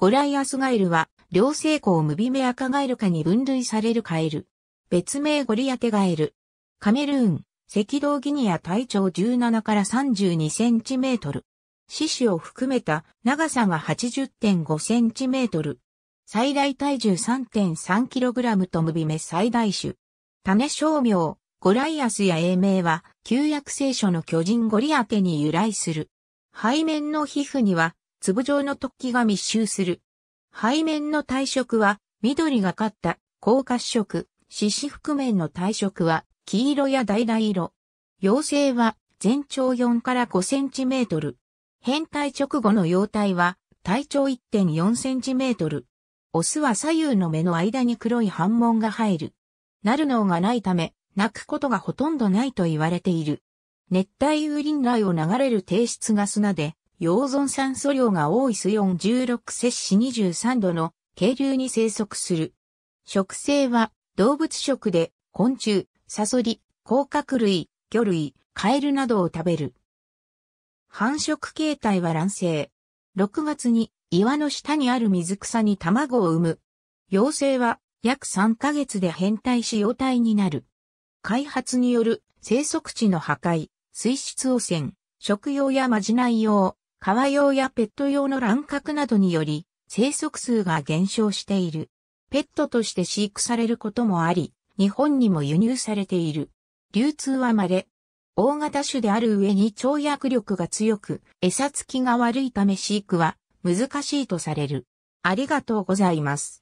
ゴライアスガエルは、両性孔ムビメアカガエル科に分類されるカエル。別名ゴリアテガエル。カメルーン、赤道ギニア体長17から32センチメートル。四肢を含めた長さが80.5センチメートル。最大体重3 3ラムとムビメ最大種。種商名、ゴライアスや英名は、旧約聖書の巨人ゴリアテに由来する。背面の皮膚には粒状の突起が密集する。背面の体色は緑がかった高褐色、獅子覆面の体色は黄色や橙色。幼生は全長4から5センチメートル。変態直後の幼体は体長1.4センチメートル。オスは左右の目の間に黒い反紋が入る。なる脳がないため、泣くことがほとんどないと言われている。熱帯雨林内を流れる低質が砂で、溶存酸素量が多い水温16摂氏23度の渓流に生息する。食性は動物食で昆虫、サソリ、甲殻類、魚類、カエルなどを食べる。繁殖形態は卵生。6月に岩の下にある水草に卵を産む。幼生は約3ヶ月で変態し幼体になる。開発による生息地の破壊、水質汚染、食用やまじない用、川用やペット用の乱獲などにより、生息数が減少している。ペットとして飼育されることもあり、日本にも輸入されている。流通は稀。大型種である上に跳躍力が強く、餌付きが悪いため飼育は難しいとされる。ありがとうございます。